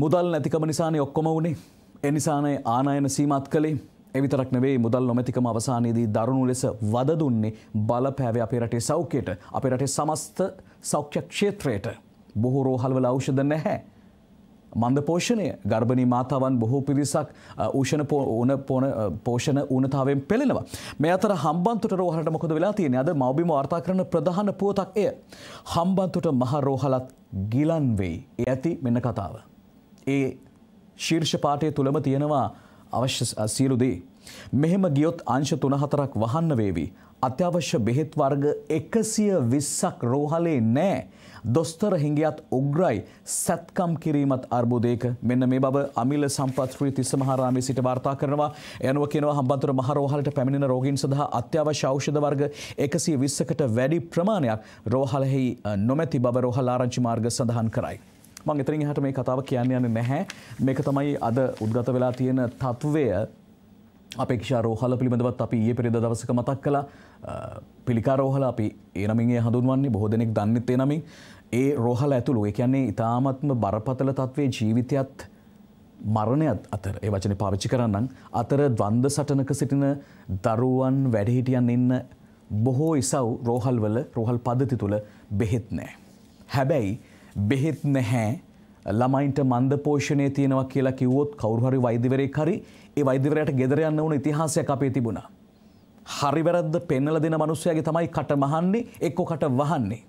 මුදල් නැතිකම නිසානේ ඔක්කොම වුණේ. එනිසානේ ආනයන සීමත් කළේ. එවිතරක් නෙවෙයි මුදල් නොමැතිකම අවසානයේදී දරුණු ලෙස වද දුන්නේ බලපෑවේ අපේ රටේ සෞඛ්‍යයට, අපේ රටේ සමස්ත සෞඛ්‍ය ක්ෂේත්‍රයට. බොහෝ රෝහල්වල ඖෂධ නැහැ. මන්ද පෝෂණය ගර්භණී මාතාවන් බොහෝ පිරිසක් ඌෂණ උන පොන පෝෂණ ඌනතාවෙන් පෙළෙනවා. මේ අතර හම්බන්තොට රෝහලට මොකද වෙලා තියෙන්නේ? අද මව්බිම වාර්තා කරන ප්‍රධාන පුවතක් එය. හම්බන්තොට මහ රෝහලත් ගිලන් වෙයි. ඒ ඇති මෙන්න කතාව. ඒ ශීර්ෂ පාටය තුළම තියෙනවා අවශ්‍ය සියලුදේ. මෙහෙම ගියොත් අංශ තුන හතරක් වහන්න වේවි. අත්‍යවශ්‍ය බෙහෙත් වර්ග එකසිය විස්සක් රෝහලේ නෑ. දොස්තර හිංගියත් උග්‍රයි සැත්කම් කිරීමත් අර්බුදයක මෙන්න මේ බව අමිල සම්පත්ශ්‍රී තිස්ස මහාරාමේ සිට වාර්තා කරනවා යනුව කියනවා හම්බන්තොට මහරෝහලට පැමිණෙන රෝගීන් සඳහා අත්‍යවශ්‍ය ඖෂධ වර්ග 120කට වැඩි ප්‍රමාණයක් රෝහලෙහි නොමැති බව රෝහල ආරංචි මාර්ග සඳහන් කරයි. මං එතරින් එහාට මේ කතාව කියන්න යන්නේ නැහැ. මේක තමයි අද උද්ගත වෙලා තියෙන තත්වය අපේක්ෂා රෝහල පිළිබඳවත් අපි ඊයේ පෙරේද දවසක මතක් කළා. පිළිකා රෝහල අපි ඒ නමින් ඒ හඳුන්වන්නේ බොහෝ දෙනෙක් දන්නෙත් ඒ නමින්. ඒ රෝහල ඇතුළු ඒ කියන්නේ ඊ타මත්ම බරපතල තත්වයේ ජීවිතයත් මරණයත් අතර ඒ වචනේ පාවිච්චි කරන්නම් අතර ද්වන්ද සටනක සිටින දරුවන් වැඩිහිටියන් ඉන්න බොහෝ ඉසව් රෝහල්වල රෝහල් පද්ධති තුළ බෙහෙත් නෑ. හැබැයි බෙහෙත් නැහැ ළමයින්ට මන්ද පෝෂණය තියෙනවා කියලා කිව්වොත් කවුරුහරි වෛද්‍යවරයෙක් හරි ඒ වෛද්‍යවරයාට ගෙදර යන්න වුණු ඉතිහාසයක් අපේ තිබුණා. හරි වැරද්ද පෙන්වලා දෙන මිනිස්සයාගේ තමයි කට මහන්නේ එක්ක කට වහන්නේ.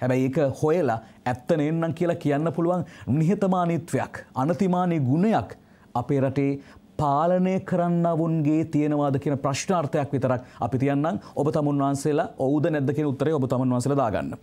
හැබැයි ඒක හොයලා ඇත්ත නේන්නම් කියලා කියන්න පුළුවන් නිහතමානීත්වයක් අනතිමානී ගුණයක් අපේ රටේ පාලනය කරන්නවුන්ගේ තියෙනවාද කියන ප්‍රශ්නාර්ථයක් විතරක් අපි තියන්නම් ඔබ තමුන් වහන්සේලා ඔවුද නැද්ද කියන උත්තරේ ඔබ තමුන් වහන්සේලා දාගන්න.